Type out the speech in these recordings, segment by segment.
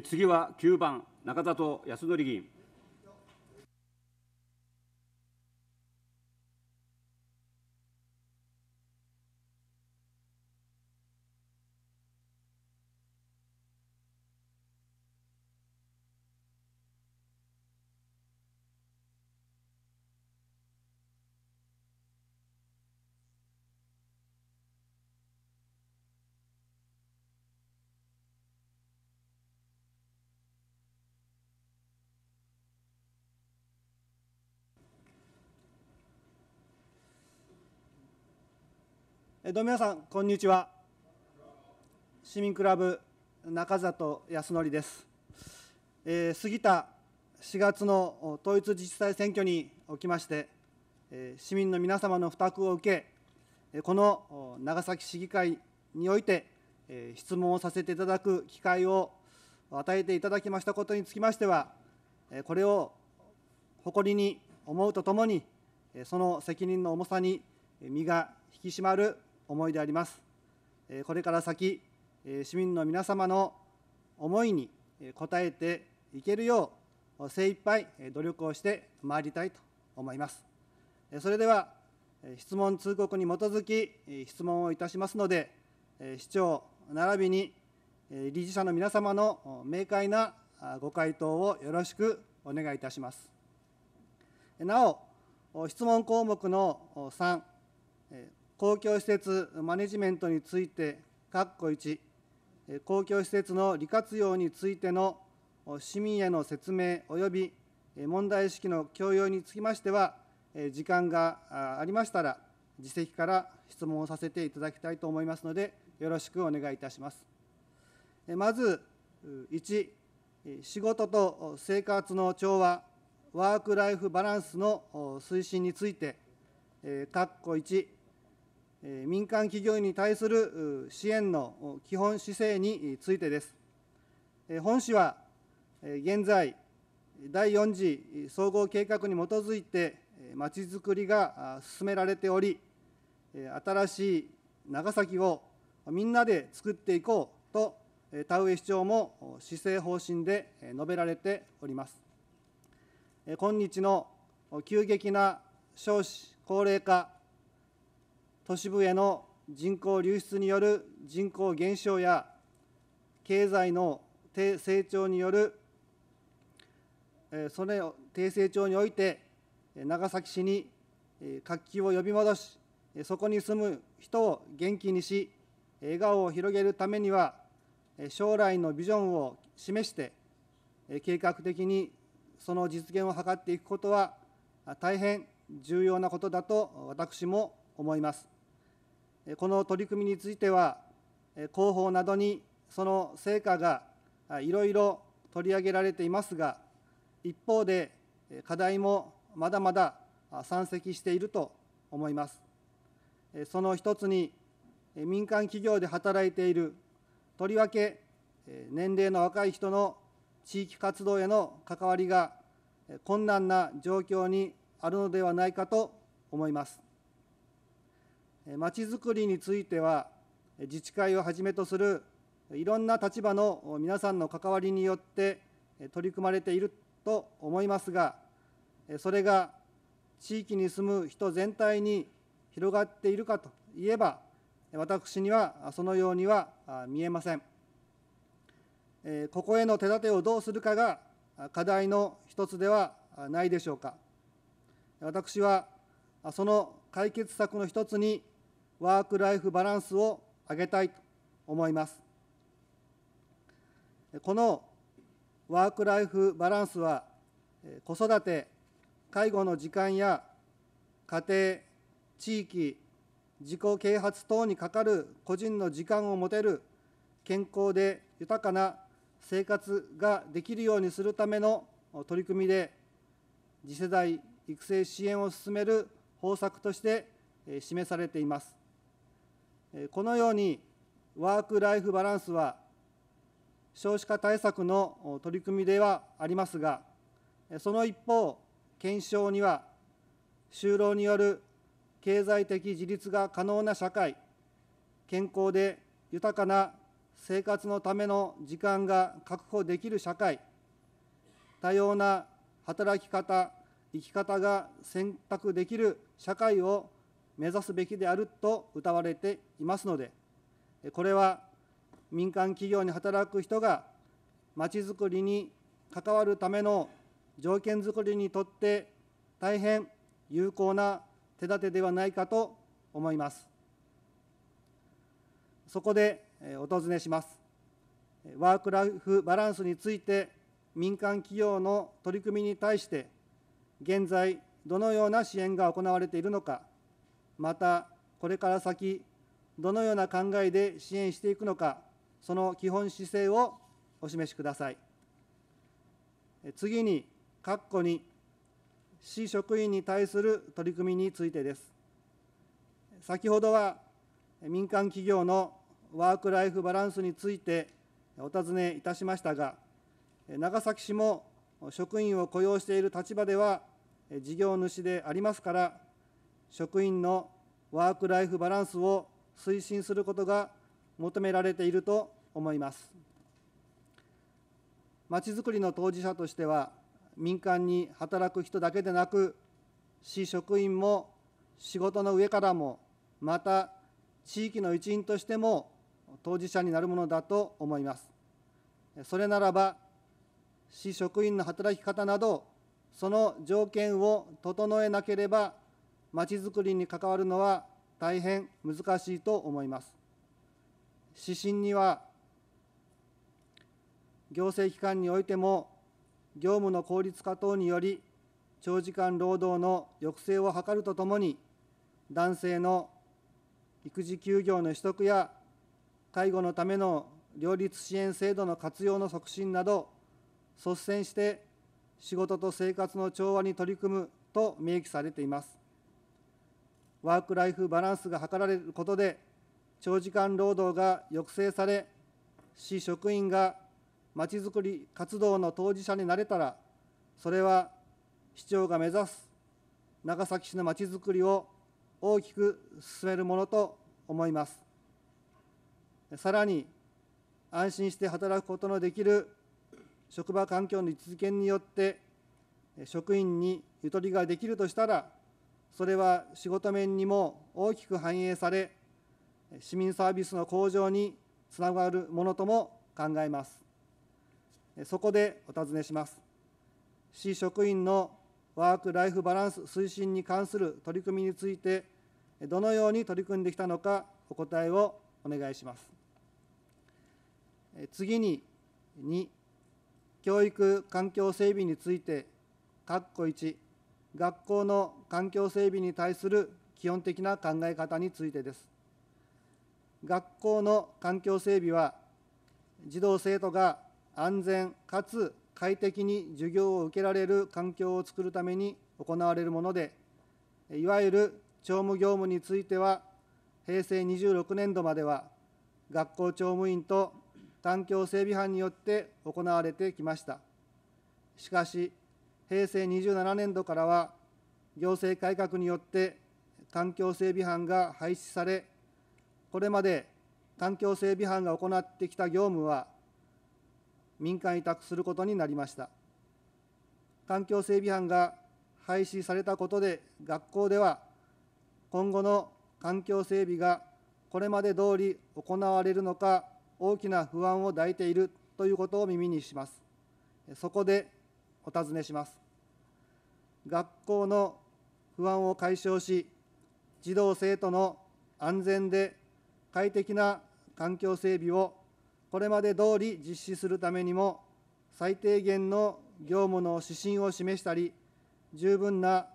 次は9番、中里康則議員。えどうも皆さんこんにちは市民クラブ中里康則です、えー、過ぎた4月の統一自治体選挙におきまして、えー、市民の皆様の負託を受けこの長崎市議会において、えー、質問をさせていただく機会を与えていただきましたことにつきましてはこれを誇りに思うとともにその責任の重さに身が引き締まる思いであります。これから先、市民の皆様の思いに応えていけるよう、精一杯努力をしてまいりたいと思います。それでは、質問通告に基づき質問をいたしますので、市長並びに理事者の皆様の明快なご回答をよろしくお願いいたします。なお、質問項目の3、公共施設マネジメントについて、括弧1、公共施設の利活用についての市民への説明及び問題意識の共有につきましては、時間がありましたら、自席から質問をさせていただきたいと思いますので、よろしくお願いいたします。まず1、仕事と生活の調和、ワーク・ライフ・バランスの推進について、括弧1、民間企業に対する支援の基本姿勢についてです。本市は現在、第4次総合計画に基づいて、まちづくりが進められており、新しい長崎をみんなで作っていこうと、田上市長も施政方針で述べられております。今日の急激な少子高齢化都市部への人口流出による人口減少や経済の低成長によるそれを低成長において長崎市に活気を呼び戻しそこに住む人を元気にし笑顔を広げるためには将来のビジョンを示して計画的にその実現を図っていくことは大変重要なことだと私も思います。この取り組みについては、広報などにその成果がいろいろ取り上げられていますが、一方で課題もまだまだ山積していると思います。その一つに、民間企業で働いている、とりわけ年齢の若い人の地域活動への関わりが困難な状況にあるのではないかと思います。まちづくりについては自治会をはじめとするいろんな立場の皆さんの関わりによって取り組まれていると思いますがそれが地域に住む人全体に広がっているかといえば私にはそのようには見えませんここへの手立てをどうするかが課題の一つではないでしょうか私はその解決策の一つにワーク・ライフ・バランスを上げたいと思います。このワーク・ライフ・バランスは、子育て、介護の時間や家庭、地域、自己啓発等にかかる個人の時間を持てる健康で豊かな生活ができるようにするための取り組みで次世代育成支援を進める方策として示されています。このようにワーク・ライフ・バランスは少子化対策の取り組みではありますが、その一方、検証には就労による経済的自立が可能な社会、健康で豊かな生活のための時間が確保できる社会、多様な働き方、生き方が選択できる社会を目指すべきであると謳われていますので、これは民間企業に働く人がまちづくりに関わるための条件づくりにとって大変有効な手立てではないかと思います。そこでお尋ねします。ワーク・ライフ・バランスについて民間企業の取り組みに対して現在どのような支援が行われているのかまたこれから先どのような考えで支援していくのかその基本姿勢をお示しください次に括弧に市職員に対する取り組みについてです先ほどは民間企業のワーク・ライフ・バランスについてお尋ねいたしましたが長崎市も職員を雇用している立場では事業主でありますから職員のワーク・ライフ・バランスを推進することが求められていると思います。まちづくりの当事者としては、民間に働く人だけでなく、市職員も仕事の上からも、また地域の一員としても当事者になるものだと思います。それならば、市職員の働き方など、その条件を整えなければまちづくりに関わるのは大変難しいと思います。指針には行政機関においても業務の効率化等により長時間労働の抑制を図るとともに男性の育児休業の取得や介護のための両立支援制度の活用の促進など率先して仕事と生活の調和に取り組むと明記されています。ワーク・ライフ・バランスが図られることで、長時間労働が抑制され、市職員がまちづくり活動の当事者になれたら、それは市長が目指す長崎市のまちづくりを大きく進めるものと思います。さらに、安心して働くことのできる職場環境の実現によって、職員にゆとりができるとしたら、それは仕事面にも大きく反映され市民サービスの向上につながるものとも考えますそこでお尋ねします市職員のワーク・ライフ・バランス推進に関する取り組みについてどのように取り組んできたのかお答えをお願いします次に2教育環境整備について括弧1学校の環境整備に対する基本的な考え方についてです。学校の環境整備は、児童生徒が安全かつ快適に授業を受けられる環境を作るために行われるもので、いわゆる町務業務については、平成26年度までは、学校町務員と環境整備班によって行われてきました。しかし、平成27年度からは、行政改革によって環境整備班が廃止され、これまで環境整備班が行ってきた業務は、民間委託することになりました。環境整備班が廃止されたことで、学校では今後の環境整備がこれまで通り行われるのか、大きな不安を抱いているということを耳にします。そこでお尋ねします。学校の不安を解消し、児童・生徒の安全で快適な環境整備をこれまで通り実施するためにも、最低限の業務の指針を示したり、十分な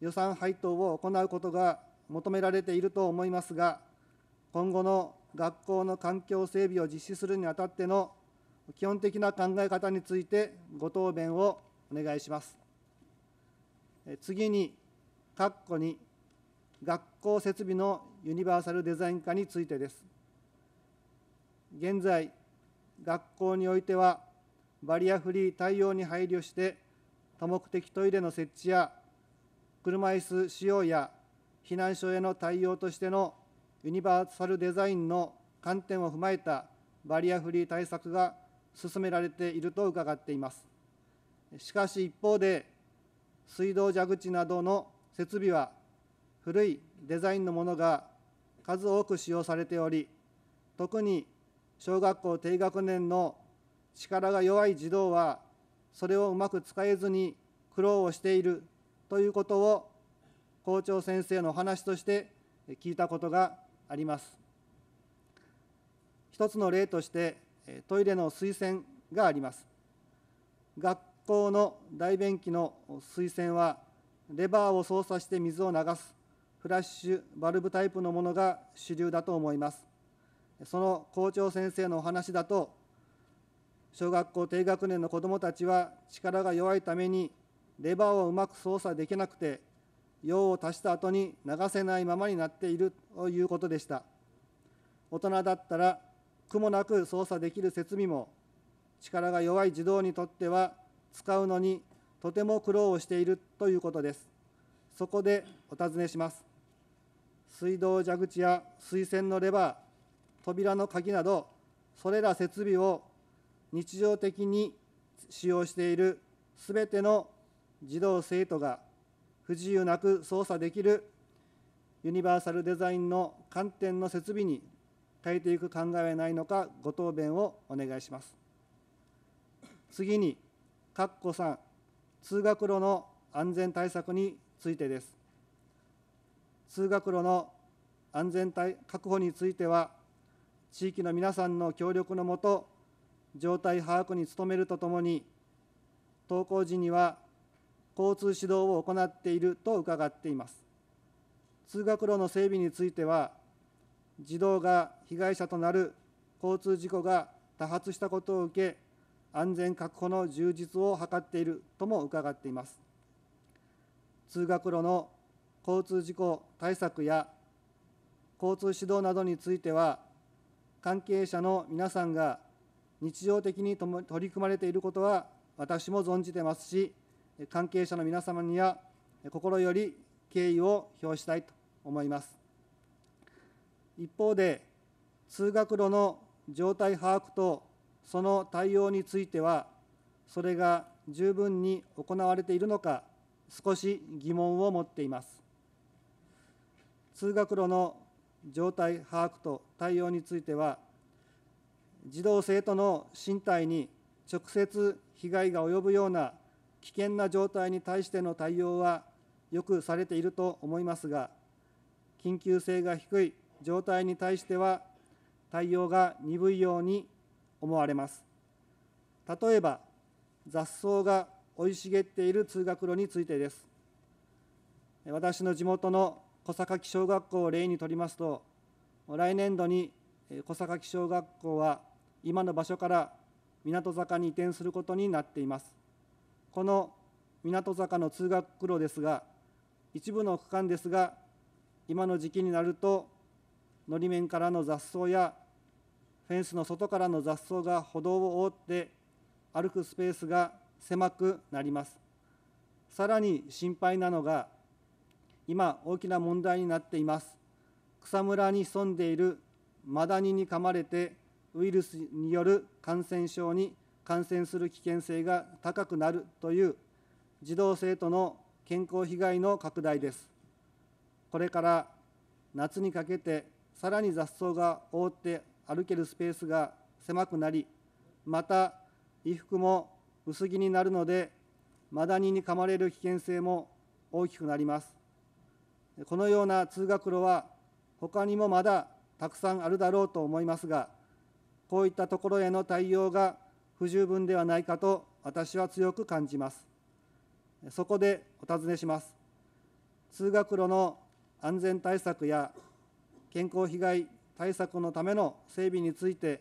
予算配当を行うことが求められていると思いますが、今後の学校の環境整備を実施するにあたっての基本的な考え方についてご答弁をお願いします。次に、括弧に学校設備のユニバーサルデザイン化についてです。現在、学校においては、バリアフリー対応に配慮して、多目的トイレの設置や、車椅子使用や避難所への対応としてのユニバーサルデザインの観点を踏まえたバリアフリー対策が進められていると伺っています。しかし一方で、水道蛇口などの設備は古いデザインのものが数多く使用されており特に小学校低学年の力が弱い児童はそれをうまく使えずに苦労をしているということを校長先生のお話として聞いたことがあります一つの例としてトイレの推薦があります学口の大便器の水洗はレバーを操作して水を流すフラッシュバルブタイプのものが主流だと思いますその校長先生のお話だと小学校低学年の子どもたちは力が弱いためにレバーをうまく操作できなくて用を足した後に流せないままになっているということでした大人だったら苦もなく操作できる設備も力が弱い児童にとっては使うのにとても苦労をしているということですそこでお尋ねします水道蛇口や水栓のレバー扉の鍵などそれら設備を日常的に使用しているすべての児童生徒が不自由なく操作できるユニバーサルデザインの観点の設備に変えていく考えはないのかご答弁をお願いします。次に括弧3通学路の安全対策についてです通学路の安全確保については地域の皆さんの協力のもと状態把握に努めるとともに登校時には交通指導を行っていると伺っています通学路の整備については児童が被害者となる交通事故が多発したことを受け安全確保の充実を図っているとも伺っています。通学路の交通事故対策や交通指導などについては、関係者の皆さんが日常的に取り組まれていることは私も存じてますし、関係者の皆様には心より敬意を表したいと思います。一方で、通学路の状態把握とその対応については、それが十分に行われているのか、少し疑問を持っています。通学路の状態把握と対応については、児童・生徒の身体に直接被害が及ぶような危険な状態に対しての対応はよくされていると思いますが、緊急性が低い状態に対しては、対応が鈍いように思われます例えば雑草が生い茂っている通学路についてです私の地元の小坂小学校を例にとりますと来年度に小坂小学校は今の場所から港坂に移転することになっていますこの港坂の通学路ですが一部の区間ですが今の時期になるとのり面からの雑草やフェンスの外からの雑草が歩道を覆って歩くスペースが狭くなりますさらに心配なのが今大きな問題になっています草むらに潜んでいるマダニに噛まれてウイルスによる感染症に感染する危険性が高くなるという児童生徒の健康被害の拡大ですこれから夏にかけてさらに雑草が覆って歩けるスペースが狭くなりまた衣服も薄着になるのでマダニに噛まれる危険性も大きくなりますこのような通学路は他にもまだたくさんあるだろうと思いますがこういったところへの対応が不十分ではないかと私は強く感じますそこでお尋ねします通学路の安全対策や健康被害対策のための整備について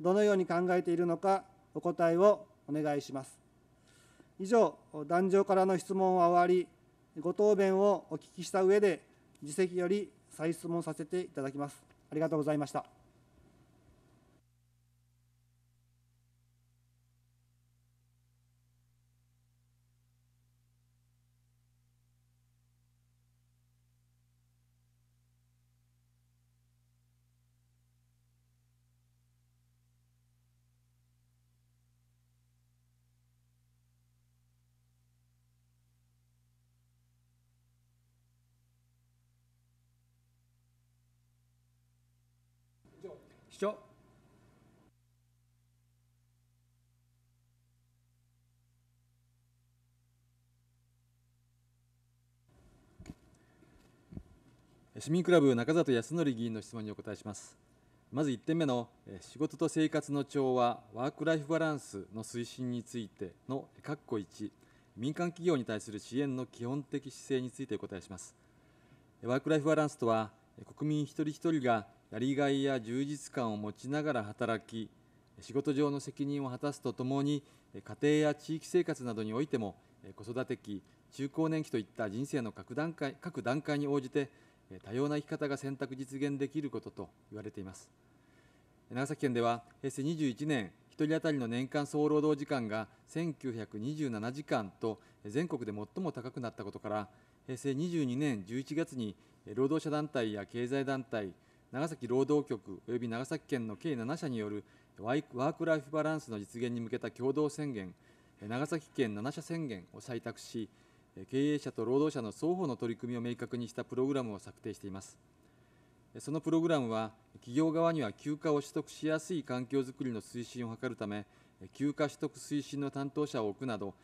どのように考えているのかお答えをお願いします以上壇上からの質問は終わりご答弁をお聞きした上で次席より再質問させていただきますありがとうございました市長。市民クラブ中里康則議員の質問にお答えします。まず1点目の仕事と生活の調和、ワーク・ライフ・バランスの推進についての括弧1、民間企業に対する支援の基本的姿勢についてお答えします。ワーク・ライフ・バランスとは、国民一人一人がやりがいや充実感を持ちながら働き仕事上の責任を果たすとともに家庭や地域生活などにおいても子育て期中高年期といった人生の各段階各段階に応じて多様な生き方が選択実現できることと言われています長崎県では平成21年1人当たりの年間総労働時間が1927時間と全国で最も高くなったことから平成22年11月に労働者団体や経済団体長崎労働局及び長崎県の計7社によるワーク・ライフ・バランスの実現に向けた共同宣言長崎県7社宣言を採択し経営者と労働者の双方の取り組みを明確にしたプログラムを策定していますそのプログラムは企業側には休暇を取得しやすい環境づくりの推進を図るため休暇取得推進の担当者を置くなど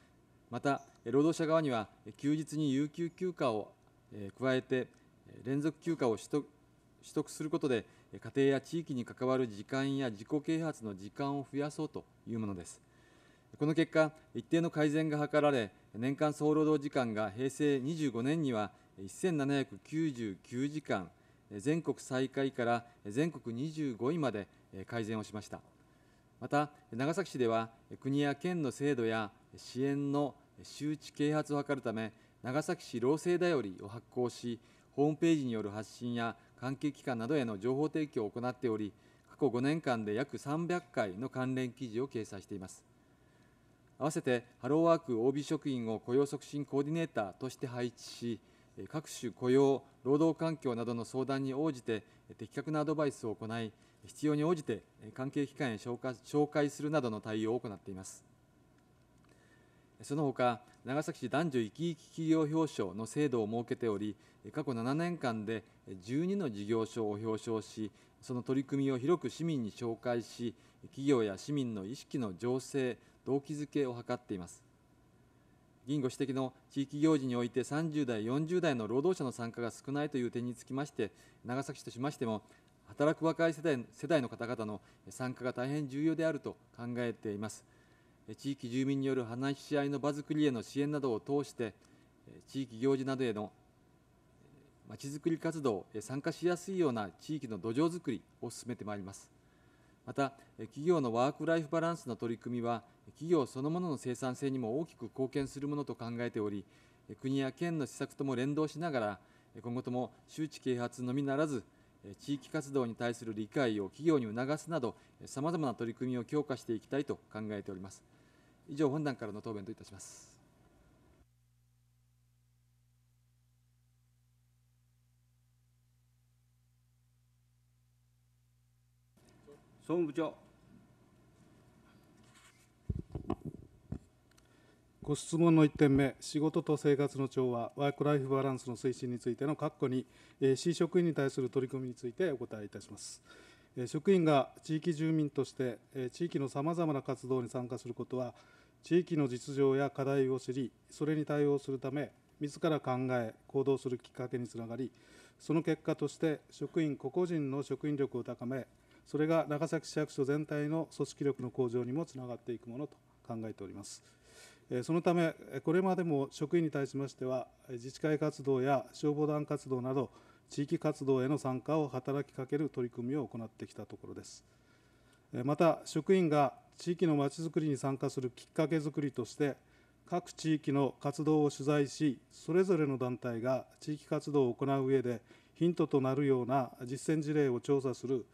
また労働者側には休日に有給休暇を加えて連続休暇を取得取得することで家庭や地域に関わる時間や自己啓発の時間を増やそうというものですこの結果一定の改善が図られ年間総労働時間が平成25年には1799時間全国最下位から全国25位まで改善をしましたまた長崎市では国や県の制度や支援の周知啓発を図るため長崎市労政だよりを発行しホームページによる発信や関係機関などへの情報提供を行っており、過去5年間で約300回の関連記事を掲載しています。合わせて、ハローワーク OB 職員を雇用促進コーディネーターとして配置し、各種雇用、労働環境などの相談に応じて的確なアドバイスを行い、必要に応じて関係機関へ紹介するなどの対応を行っています。その他、長崎市男女生き生き企業表彰の制度を設けており、過去7年間で12の事業所を表彰し、その取り組みを広く市民に紹介し、企業や市民の意識の醸成、動機づけを図っています。議員ご指摘の地域行事において30代、40代の労働者の参加が少ないという点につきまして、長崎市としましても、働く若い世代世代の方々の参加が大変重要であると考えています。地域住民による話し合いの場づくりへの支援などを通して、地域行事などへのまちづくり活動、参加しやすいような地域の土壌づくりを進めてまいります。また、企業のワーク・ライフ・バランスの取り組みは、企業そのものの生産性にも大きく貢献するものと考えており、国や県の施策とも連動しながら、今後とも周知啓発のみならず、地域活動に対する理解を企業に促すなど、さまざまな取り組みを強化していきたいと考えております。以上、本段からの答弁といたします。総務部長。ご質問の1点目、仕事と生活の調和、ワーク・ライフ・バランスの推進についての括弧に、市職員に対する取り組みについてお答えいたします。職員が地域住民として、地域のさまざまな活動に参加することは、地域の実情や課題を知り、それに対応するため、自ら考え、行動するきっかけにつながり、その結果として、職員個々人の職員力を高め、それが長崎市役所全体の組織力の向上にもつながっていくものと考えております。そのため、これまでも職員に対しましては、自治会活動や消防団活動など、地域活動への参加を働きかける取り組みを行ってきたところです。また、職員が地域のまちづくりに参加するきっかけづくりとして、各地域の活動を取材し、それぞれの団体が地域活動を行う上で、ヒントとなるような実践事例を調査する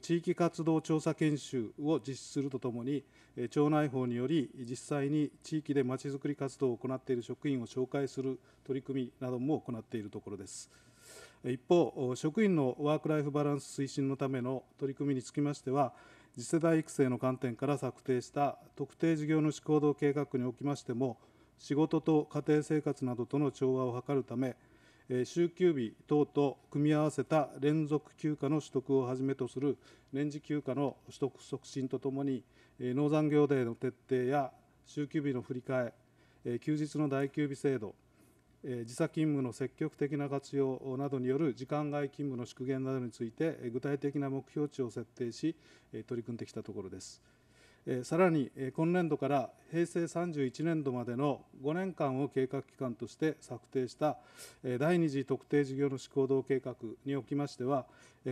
地域活動調査研修を実施するとともに、町内法により、実際に地域でまちづくり活動を行っている職員を紹介する取り組みなども行っているところです。一方、職員のワーク・ライフ・バランス推進のための取り組みにつきましては、次世代育成の観点から策定した特定事業主行動計画におきましても、仕事と家庭生活などとの調和を図るため、週休日等と組み合わせた連続休暇の取得をはじめとする年次休暇の取得促進とともに、農産業デーの徹底や週休日の振り替え、休日の大休日制度、時差勤務の積極的な活用などによる時間外勤務の縮減などについて、具体的な目標値を設定し、取り組んできたところです。さらに今年度から平成31年度までの5年間を計画期間として策定した第2次特定事業主行動計画におきましては、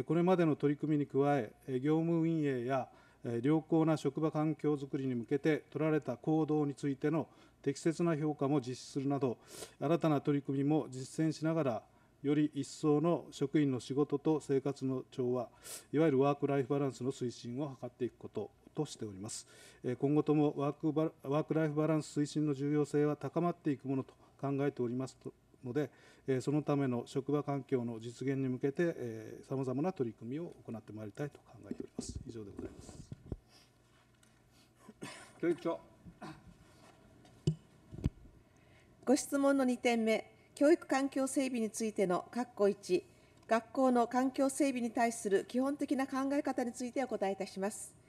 これまでの取り組みに加え、業務運営や良好な職場環境づくりに向けて取られた行動についての適切な評価も実施するなど、新たな取り組みも実践しながら、より一層の職員の仕事と生活の調和、いわゆるワーク・ライフ・バランスの推進を図っていくこととしております今後ともワークバワークライフバランス推進の重要性は高まっていくものと考えておりますのでそのための職場環境の実現に向けてさまざまな取り組みを行ってまいりたいと考えております以上でございます教育長ご質問の2点目教育環境整備についての括弧1学校の環境整備に対する基本的な考え方についてお答えいたします。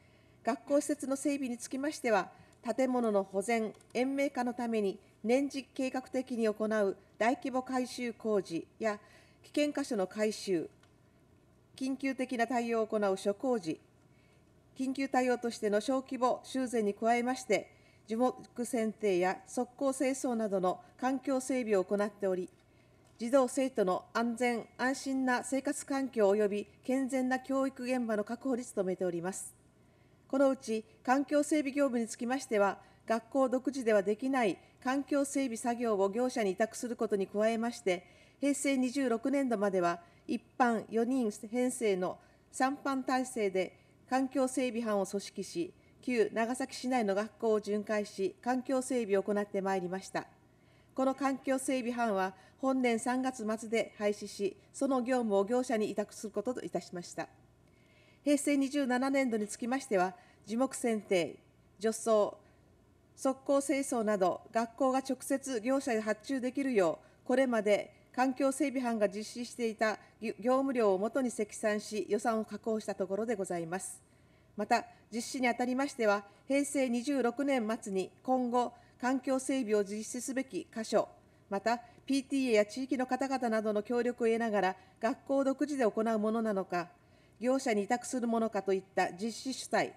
学校施設の整備につきましては、建物の保全・延命化のために、年次計画的に行う大規模改修工事や危険箇所の改修、緊急的な対応を行う諸工事、緊急対応としての小規模修繕に加えまして、樹木剪定や側溝清掃などの環境整備を行っており、児童・生徒の安全・安心な生活環境及び健全な教育現場の確保に努めております。このうち環境整備業務につきましては、学校独自ではできない環境整備作業を業者に委託することに加えまして、平成26年度までは一般4人編成の3班体制で環境整備班を組織し、旧長崎市内の学校を巡回し、環境整備を行ってまいりました。この環境整備班は、本年3月末で廃止し、その業務を業者に委託することといたしました。平成27年度につきましては、樹木剪定、除草、速攻清掃など、学校が直接業者へ発注できるよう、これまで環境整備班が実施していた業務量をもとに積算し、予算を確保したところでございます。また、実施にあたりましては、平成26年末に今後、環境整備を実施すべき箇所、また PTA や地域の方々などの協力を得ながら、学校独自で行うものなのか、業者に委託するものかといった実施主体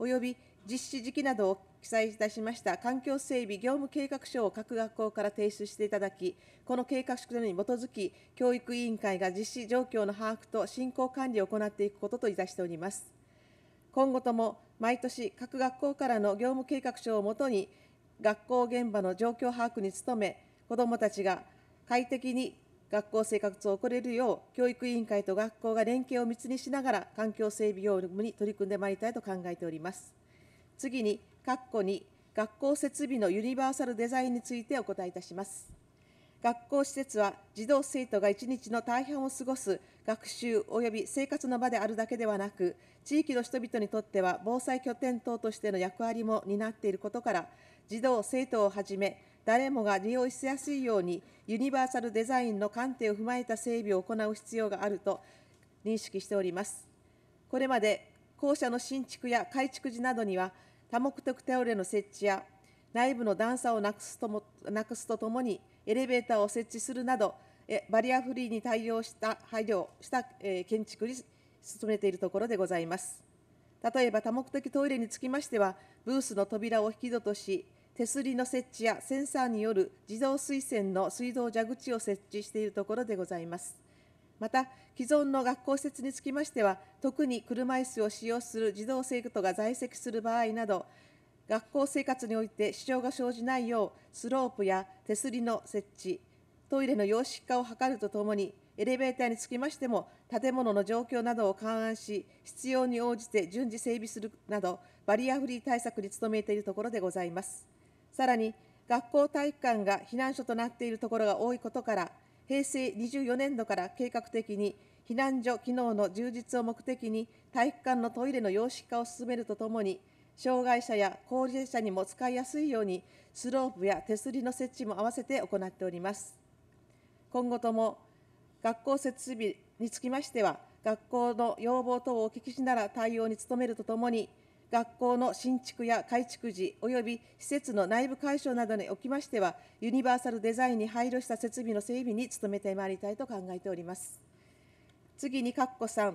及び実施時期などを記載いたしました環境整備業務計画書を各学校から提出していただき、この計画書に基づき、教育委員会が実施状況の把握と進行管理を行っていくことといたしております。今後とも毎年、各学校からの業務計画書をもとに、学校現場の状況把握に努め、子どもたちが快適に学校生活を送れるよう、教育委員会と学校が連携を密にしながら、環境整備業務に取り組んでまいりたいと考えております。次に、括弧に学校設備のユニバーサルデザインについてお答えいたします。学校施設は児童生徒が一日の大半を過ごす学習及び生活の場であるだけではなく、地域の人々にとっては防災拠点等としての役割も担っていることから、児童・生徒をはじめ、誰もが利用しやすいように、ユニバーサルデザインの観点を踏まえた整備を行う必要があると認識しております。これまで校舎の新築や改築時などには、多目的トイレの設置や内部の段差をなくすともなくすとともに、エレベーターを設置するなど、バリアフリーに対応した配慮した、え建築に進めているところでございます。例えば多目的トイレにつきましては、ブースの扉を引き戸とし、手すりの設置やセンサーによる自動推薦の水道蛇口を設置しているところでございます。また、既存の学校施設につきましては、特に車椅子を使用する児童生徒が在籍する場合など、学校生活において支障が生じないよう、スロープや手すりの設置、トイレの洋式化を図るとともに、エレベーターにつきましても、建物の状況などを勘案し、必要に応じて順次整備するなど、バリアフリー対策に努めているところでございます。さらに学校体育館が避難所となっているところが多いことから、平成24年度から計画的に避難所機能の充実を目的に、体育館のトイレの様式化を進めるとともに、障害者や高齢者にも使いやすいように、スロープや手すりの設置も併せて行っております。今後とも学校設備につきましては、学校の要望等をお聞きしながら対応に努めるとともに、学校の新築や改築時及び施設の内部解消などにおきましては、ユニバーサルデザインに配慮した設備の整備に努めてまいりたいと考えております。次に、括弧3、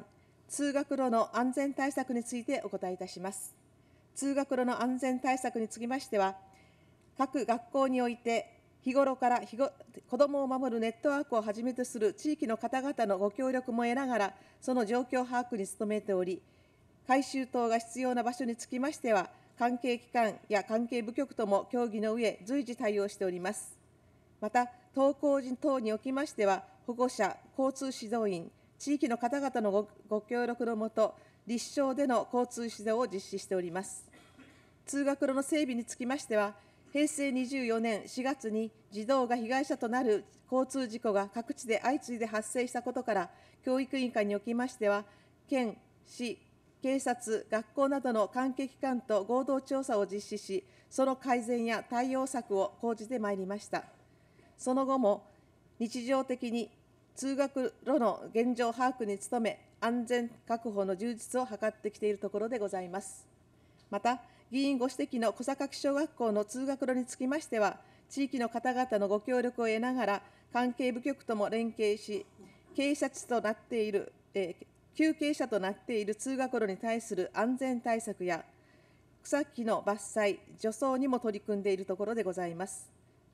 通学路の安全対策についてお答えいたします。通学路の安全対策につきましては、各学校において、日頃から日ご子どもを守るネットワークをはじめとする地域の方々のご協力も得ながら、その状況把握に努めており、改修等が必要な場所につきましては、関係機関や関係部局とも協議の上、随時対応しております。また、登校時等におきましては、保護者、交通指導員、地域の方々のご協力のもと、立証での交通指導を実施しております。通学路の整備につきましては、平成24年4月に児童が被害者となる交通事故が各地で相次いで発生したことから、教育委員会におきましては、県、市、警察、学校などの関係機関と合同調査を実施し、その改善や対応策を講じてまいりました。その後も日常的に通学路の現状把握に努め、安全確保の充実を図ってきているところでございます。また、議員ご指摘の小坂小学校の通学路につきましては、地域の方々のご協力を得ながら、関係部局とも連携し、警察となっている、えー、休憩者となっている通学路に対する安全対策や草木の伐採、除草にも取り組んでいるところでございます。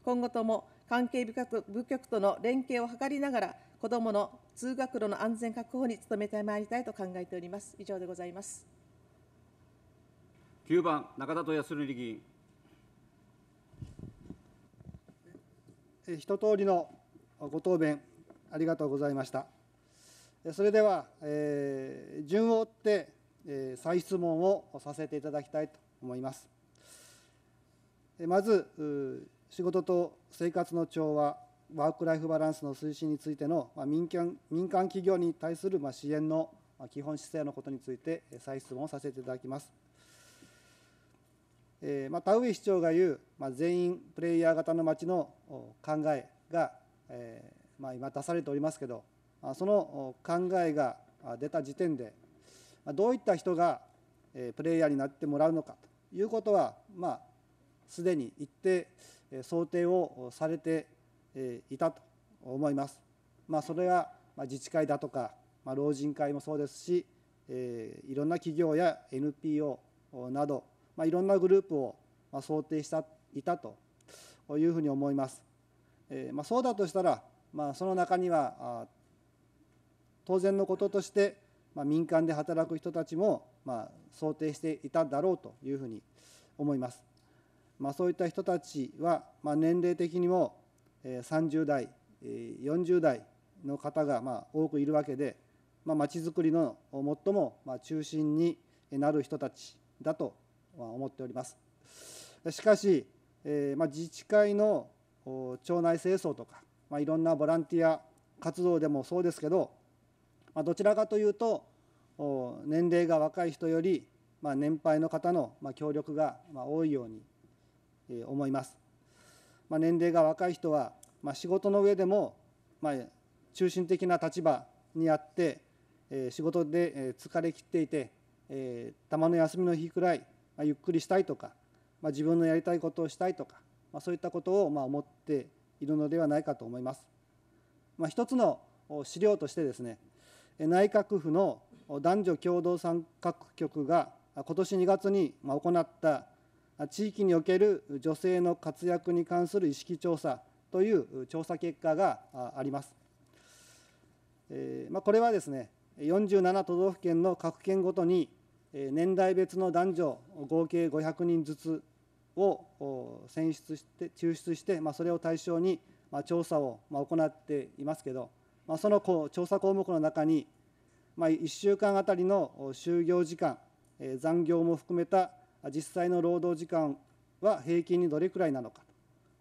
今後とも関係部局との連携を図りながら、子どもの通学路の安全確保に努めてまいりたいと考えております。以上でございます。9番、中田と康則議員。一通りのご答弁、ありがとうございました。それでは、えー、順を追って、えー、再質問をさせていただきたいと思います。まず、仕事と生活の調和、ワーク・ライフ・バランスの推進についての、まあ、民間民間企業に対する、まあ、支援の基本姿勢のことについて再質問をさせていただきます。えー、ま田上市長が言う、まあ、全員プレイヤー型の町の考えが、えーまあ、今出されておりますけどその考えが出た時点でどういった人がプレイヤーになってもらうのかということはまあすでに一定想定をされていたと思います。まあ、それは自治会だとか、まあ、老人会もそうですし、えいろんな企業や NPO など、まあ、いろんなグループを想定していたというふうに思います。えまあ、そうだとしたら、まあ、その中には当然のこととして、まあ、民間で働く人たちも、まあ、想定していただろうというふうに思います。まあ、そういった人たちは、まあ、年齢的にも30代、40代の方がまあ多くいるわけで、まあ、づくりの最もま中心になる人たちだと思っております。しかし、えー、まあ自治会の町内清掃とか、まあ、いろんなボランティア活動でもそうですけど、まあ、どちらかというと年齢が若い人より、まあ、年配の方の、まあ、協力が、まあ、多いように、え思います、まあ、年齢が若い人は、まあ、仕事の上でも、まあ、中心的な立場にあって、えー、仕事で、え疲れ切っていて、えー、たまの休みの日くらい、まあ、ゆっくりしたいとか、まあ、自分のやりたいことをしたいとか、まあ、そういったことを、まあ、思っているのではないかと思います。まあ、一つの資料としてですね内閣府の男女共同参画局が今年2月に行った地域における女性の活躍に関する意識調査という調査結果があります。えまあ、これはですね47都道府県の各県ごとに年代別の男女合計500人ずつを選出して抽出して、まあ、それを対象に調査を行っていますけどまあ、その調査項目の中に、まあ、1週間あたりの就業時間、え残業も含めた実際の労働時間は平均にどれくらいなのか、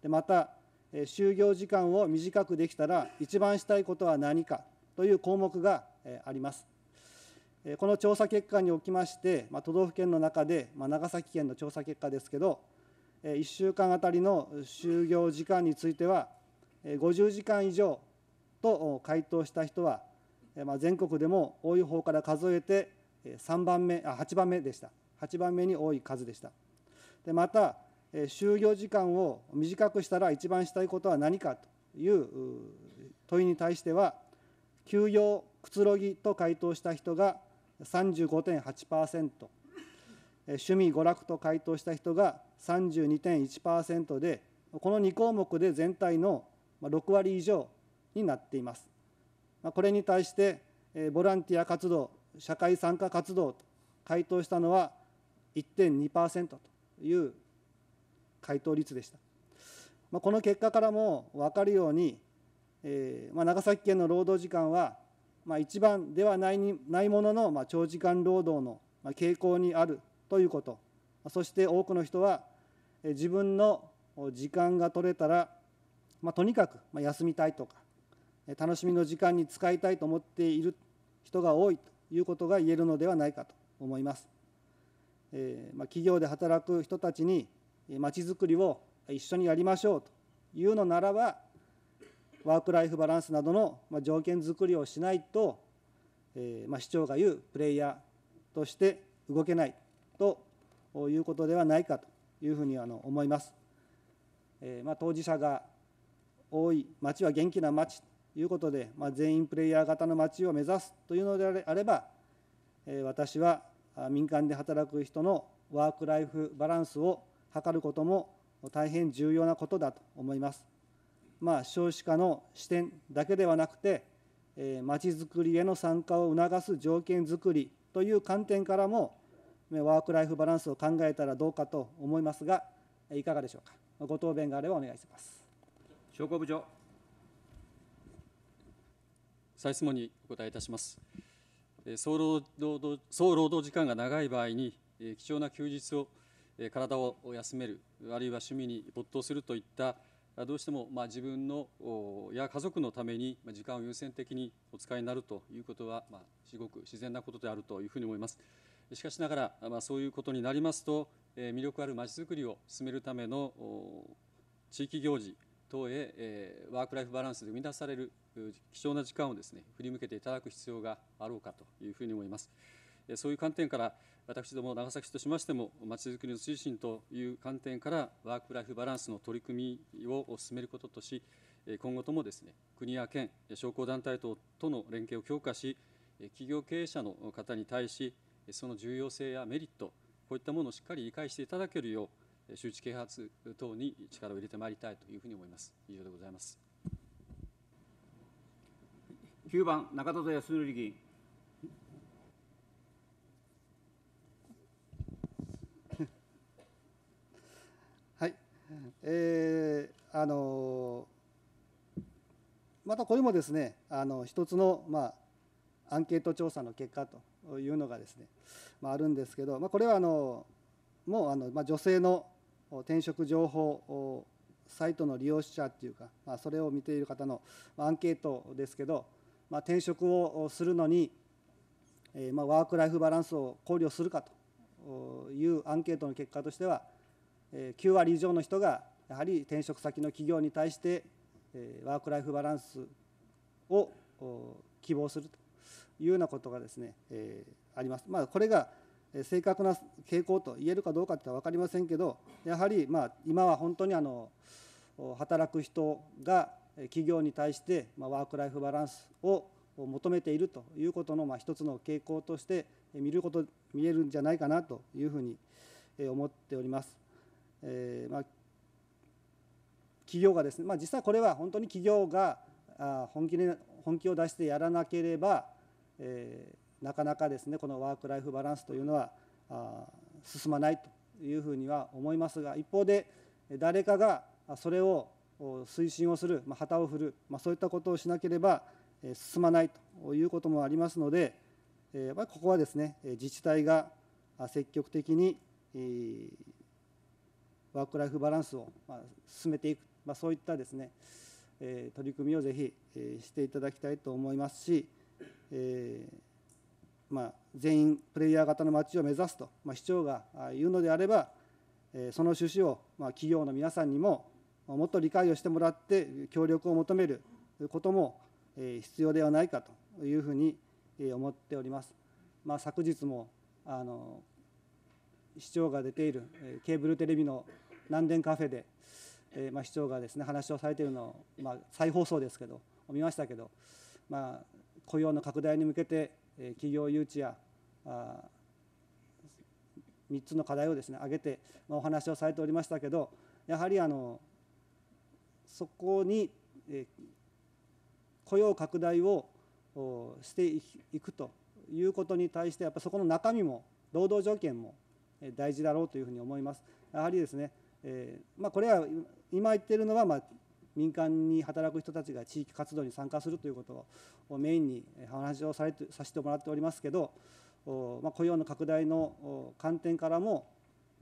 でまた、え就業時間を短くできたら、一番したいことは何かという項目が、えあります。この調査結果におきまして、まあ、都道府県の中で、まあ、長崎県の調査結果ですけど、1週間あたりの就業時間については、50時間以上と回答した人は、まあ、全国でも多い方から数えて3番目あ8番目でした8番目に多い数でしたでまた就業時間を短くしたら一番したいことは何かという問いに対しては休養くつろぎと回答した人が35.8%趣味娯楽と回答した人が32.1%でこの2項目で全体の6割以上になっています。これに対して、ボランティア活動、社会参加活動と回答したのは1.2%という回答率でした。この結果からも分かるように、長崎県の労働時間は一番ではないものの長時間労働の傾向にあるということ、そして多くの人は自分の時間が取れたら、とにかく休みたいとか、楽しみの時間に使いたいと思っている人が多いということが言えるのではないかと思います。えー、まあ、企業で働く人たちにまちづくりを一緒にやりましょうというのならばワーク・ライフ・バランスなどの条件づくりをしないと、えー、まあ、市長が言うプレイヤーとして動けないということではないかというふうにあの思います。えー、まあ、当事者が多い町は元気な町いうことで、まあ、全員プレイヤー型の街を目指すというのであれば、え私は民間で働く人のワーク・ライフ・バランスを図ることも大変重要なことだと思います。まあ、少子化の視点だけではなくて、まちづくりへの参加を促す条件づくりという観点からも、ワーク・ライフ・バランスを考えたらどうかと思いますが、いかがでしょうか。ご答弁があればお願いします。商工部長再質問にお答えいたします。総労働総労働時間が長い場合に、貴重な休日を体を休める、あるいは趣味に没頭するといった、どうしてもま自分のや家族のために時間を優先的にお使いになるということは、ますごく自然なことであるというふうに思います。しかしながら、まそういうことになりますと、魅力あるまちづくりを進めるための地域行事等へワーク・ライフ・バランスで生み出される貴重な時間をですね振り向けていただく必要があろうかというふうに思います。そういう観点から、私ども長崎市としましても、まちづくりの推進という観点から、ワーク・ライフ・バランスの取り組みを進めることとし、今後ともですね国や県、商工団体等との連携を強化し、企業経営者の方に対し、その重要性やメリット、こういったものをしっかり理解していただけるよう、周知啓発等に力を入れてまいりたいというふうに思います。以上でございます。9番中田康則議員。はい、えー、あのまたこれもですね、あの一つのまあアンケート調査の結果というのがですね、まああるんですけど、まあこれはあのもうあのまあ女性の転職情報サイトの利用者っていうか、まあそれを見ている方のアンケートですけど。まあ、転職をするのに、えー、まあ、ワーク・ライフバランスを考慮するかというアンケートの結果としては、えー、9割以上の人がやはり転職先の企業に対して、えー、ワーク・ライフバランスを希望するというようなことがですね、えあります。まあ、これが正確な傾向と言えるかどうかっては分かりませんけどやはりまあ今は本当にあの働く人が企業に対してワーク・ライフ・バランスを求めているということの一つの傾向として見ること見えるんじゃないかなというふうに思っております。えーまあ、企業がですね、まあ、実際これは本当に企業が本気で本気を出してやらなければ、えー、なかなかですねこのワーク・ライフ・バランスというのは進まないというふうには思いますが一方で誰かがそれを推進をする、まあ、旗を振る、まあ、そういったことをしなければ進まないということもありますので、やっぱりここはですね、自治体が積極的にワーク・ライフ・バランスを進めていく、まあ、そういったですね、取り組みをぜひしていただきたいと思いますし、えまあ、全員プレイヤー型の街を目指すと、まあ、市長が言うのであれば、その趣旨を、ま企業の皆さんにももっと理解をしてもらって協力を求めることも必要ではないかというふうに思っております。まあ、昨日もあの市長が出ているケーブルテレビの南電カフェで、えまあ、市長がですね話をされているのを、まあ、再放送ですけど見ましたけど、まあ、雇用の拡大に向けて企業誘致やあ3つの課題をですね挙げて、まあ、お話をされておりましたけどやはりあのそこに雇用拡大をしていくということに対して、やっぱそこの中身も、労働条件も大事だろうというふうに思います。やはりですね、えまあ、これは今言っているのは、ま民間に働く人たちが地域活動に参加するということをメインに話をされてさせてもらっておりますけど、まあ、雇用の拡大の観点からも、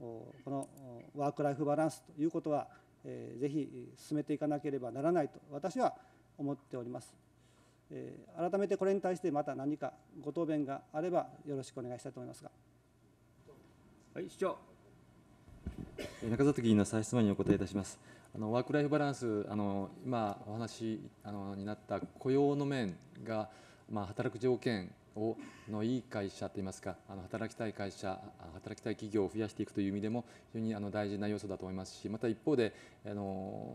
このワーク・ライフ・バランスということは、えー、ぜひ進めていかなければならないと私は思っております。えー、改めてこれに対してまた何かご答弁があればよろしくお願いしたいと思いますが。はい、市長。中里議員の再質問にお答えいたします。あのワーク・ライフ・バランス、あの今お話あのになった雇用の面が、まあ、働く条件をのいい会社といいますかあの働きたい会社働きたい企業を増やしていくという意味でも非常にあの大事な要素だと思いますしまた一方であの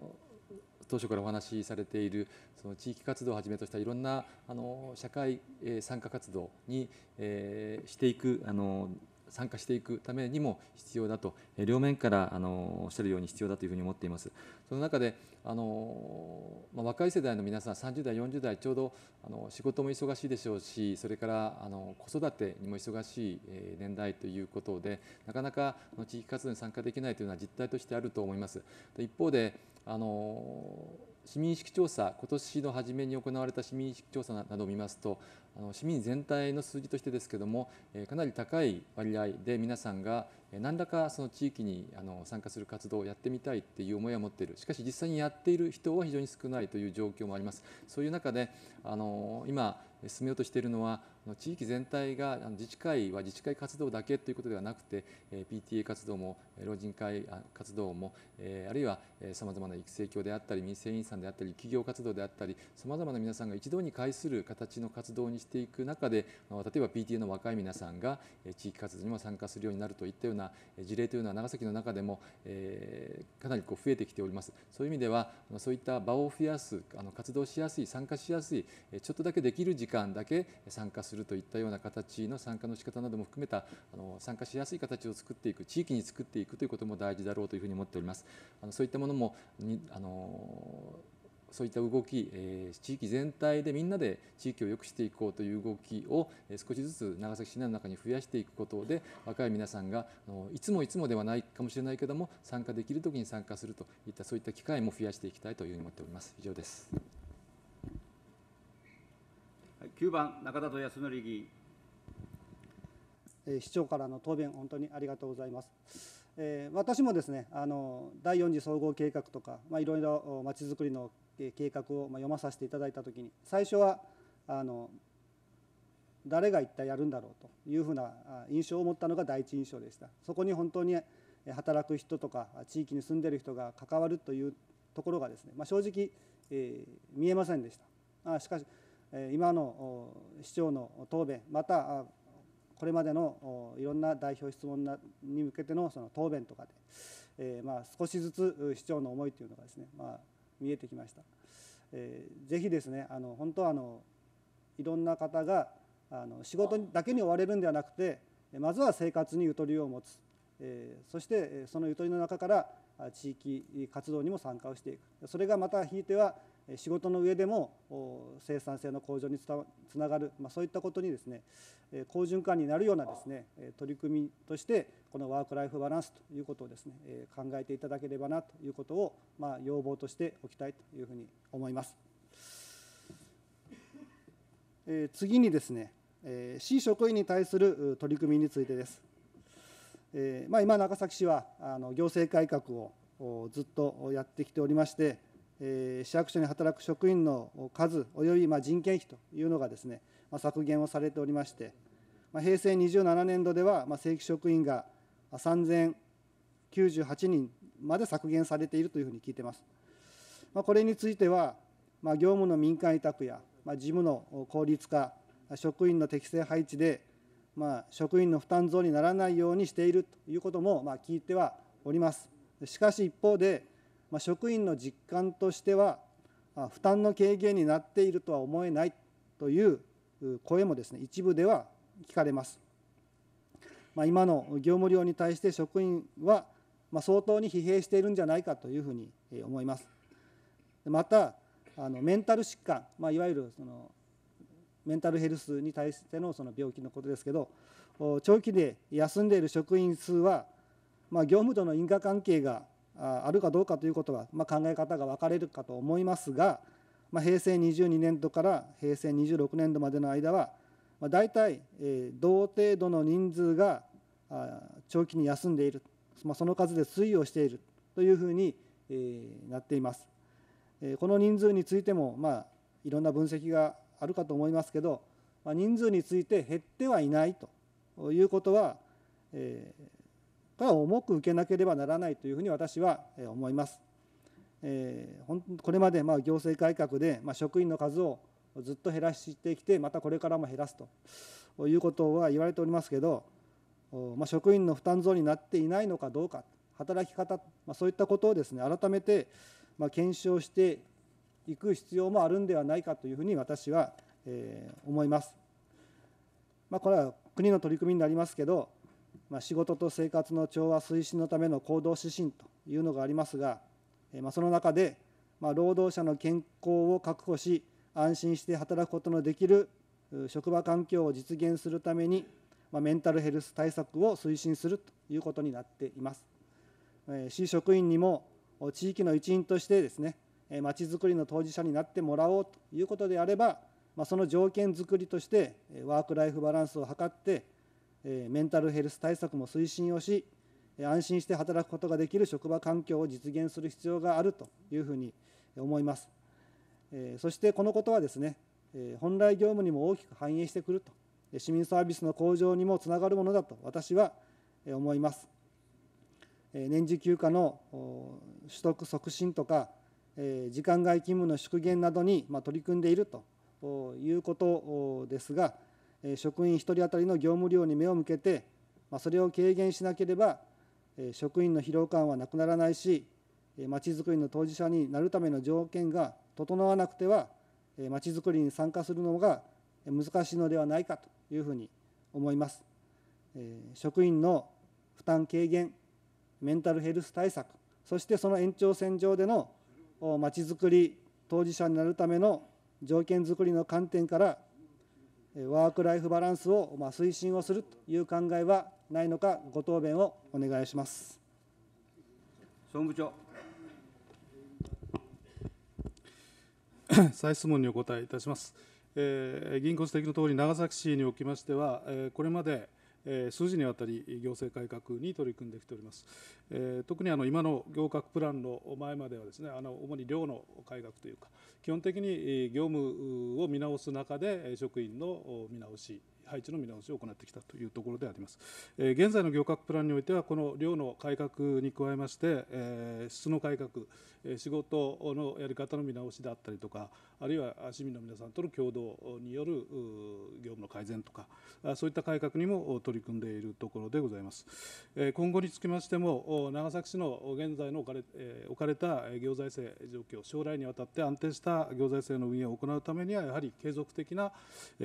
当初からお話しされているその地域活動をはじめとしたいろんなあの社会参加活動に、えー、していくあの参加していくためにも必要だと、え両面からあのおっしゃるように必要だというふうに思っています。その中であの、まあ、若い世代の皆さん30代40代ちょうどあの仕事も忙しいでしょうしそれからあの子育てにも忙しい、え年代ということでなかなかの地域活動に参加できないというのは実態としてあると思います。で一方であの市民意識調査、今年の初めに行われた市民意識調査などを見ますと、あの市民全体の数字としてですけども、えかなり高い割合で皆さんが何らかその地域にあの参加する活動をやってみたいっていう思いは持っている、しかし実際にやっている人は非常に少ないという状況もあります。そういう中であの今進めようとしているのは地域全体が自治会は自治会活動だけということではなくて PTA 活動も老人会活動もあるいはさまざまな育成協であったり民生委員さんであったり企業活動であったりさまざまな皆さんが一堂に会する形の活動にしていく中で例えば PTA の若い皆さんが地域活動にも参加するようになるといったような事例というのは長崎の中でもかなりこう増えてきております。そういう意味ではそういった場を増やす活動しやすい参加しやすいちょっとだけできる時間だけ参加するするといったような形の参加の仕方なども含めたあの参加しやすい形を作っていく地域に作っていくということも大事だろうというふうに思っております。あのそういったものもにあのそういった動き、えー、地域全体でみんなで地域を良くしていこうという動きを、えー、少しずつ長崎市内の中に増やしていくことで若い皆さんがあのいつもいつもではないかもしれないけども参加できる時に参加するといったそういった機会も増やしていきたいというふうに思っております。以上です9番、中田康則議員。市長からの答弁、本当にありがとうございます。えー、私もですねあの第4次総合計画とか、まあ、いろいろまちづくりの計画を読まさせていただいたときに、最初はあの誰が一体やるんだろうというふうな印象を持ったのが第一印象でした。そこに本当に働く人とか地域に住んでいる人が関わるというところがですね、まあ、正直、えー、見えませんでした。あしかし今の市長の答弁、またこれまでのいろんな代表質問に向けてのその答弁とかで、えまあ少しずつ市長の思いというのがですね、まあ、見えてきました。えぜひですねあの本当はあのいろんな方があの仕事だけに追われるんではなくてまずは生活にゆとりを持つ、えそしてそのゆとりの中から地域活動にも参加をしていくそれがまたひいては仕事の上でも生産性の向上につながる、まあ、そういったことにですね好循環になるようなですね取り組みとしてこのワーク・ライフ・バランスということをですね考えていただければなということを、まあ、要望としておきたいというふうに思います。次にですね市職員に対する取り組みについてです。まあ、今、長崎市は行政改革をずっとやってきておりまして市役所に働く職員の数および人件費というのがですね削減をされておりまして平成27年度では正規職員が3098人まで削減されているというふうに聞いています。これについては業務の民間委託や事務の効率化職員の適正配置で職員の負担増にならないようにしているということも聞いてはおります。しかし一方でまあ、職員の実感としては負担の軽減になっているとは思えないという声もですね一部では聞かれます。まあ、今の業務量に対して職員はま相当に疲弊しているんじゃないかというふうに思います。またあのメンタル疾患、まあ、いわゆるそのメンタルヘルスに対してのその病気のことですけど長期で休んでいる職員数は、まあ、業務との因果関係があるかどうかということは、まあ、考え方が分かれるかと思いますが、まあ、平成22年度から平成26年度までの間は、まあ、大体、えー、同程度の人数が長期に休んでいる、まあ、その数で推移をしているというふうに、えー、なっています。えー、この人数についても、まあ、いろんな分析があるかと思いますけど、まあ、人数について減ってはいないということは、えー、が重く受けなければならないというふうに私は思います。えー、これまでまあ行政改革でまあ職員の数をずっと減らしてきてまたこれからも減らすということは言われておりますけど、まあ、職員の負担増になっていないのかどうか働き方、まあ、そういったことをですね改めてまあ検証していく必要もあるんではないかというふうに私は、えー、思います。まあ、これは国の取り組みになりますけどまあ、仕事と生活の調和推進のための行動指針というのがありますが、えまあ、その中で、まあ、労働者の健康を確保し安心して働くことのできる職場環境を実現するために、まあ、メンタルヘルス対策を推進するということになっています。え市職員にも地域の一員としてですねまちづくりの当事者になってもらおうということであれば、まあ、その条件づくりとしてワーク・ライフ・バランスを図ってメンタルヘルス対策も推進をし安心して働くことができる職場環境を実現する必要があるというふうに思いますそしてこのことはですね本来業務にも大きく反映してくると市民サービスの向上にもつながるものだと私は思います年次休暇の取得促進とか時間外勤務の縮減などに取り組んでいるということですが職員1人当たりの業務量に目を向けて、まそれを軽減しなければ、職員の疲労感はなくならないし、まちづくりの当事者になるための条件が整わなくては、まちづくりに参加するのが難しいのではないかというふうに思います。職員の負担軽減、メンタルヘルス対策、そしてその延長線上でのまちづくり当事者になるための条件づくりの観点から、ワーク・ライフ・バランスを推進をするという考えはないのか、ご答弁をお願いします。総務長 再質問にお答えいたします。えー、銀行指摘のとおり、長崎市におきましては、えー、これまで、え数字にわたり行政改革に取り組んできております。え特にあの今の行革プランの前まではですね、あの主に寮の改革というか、基本的に業務を見直す中で職員の見直し配置の見直しを行ってきたというところであります。え現在の業革プランにおいては、この量の改革に加えまして、え質の改革、え仕事のやり方の見直しであったりとか、あるいは市民の皆さんとの共同による業務の改善とか、そういった改革にも取り組んでいるところでございます。え今後につきましても、長崎市の現在の置かれ,、え置かれた行財政状況、将来にわたって安定した行財政の運営を行うためには、やはり継続的な、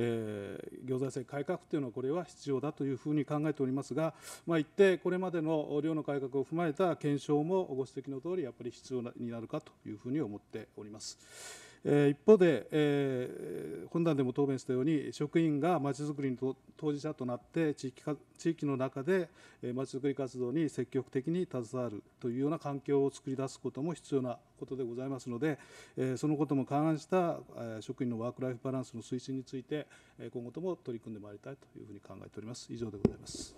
え行財政改革というのはこれは必要だというふうに考えておりますが、まあ、一定、これまでの量の改革を踏まえた検証もご指摘のとおり、やっぱり必要になるかというふうに思っております。え一方で、え本談でも答弁したように職員がまちづくりの当事者となって地域か地域の中でまちづくり活動に積極的に携わるというような環境を作り出すことも必要なことでございますので、えそのことも勘案した職員のワーク・ライフ・バランスの推進について今後とも取り組んでまいりたいというふうに考えております。以上でございます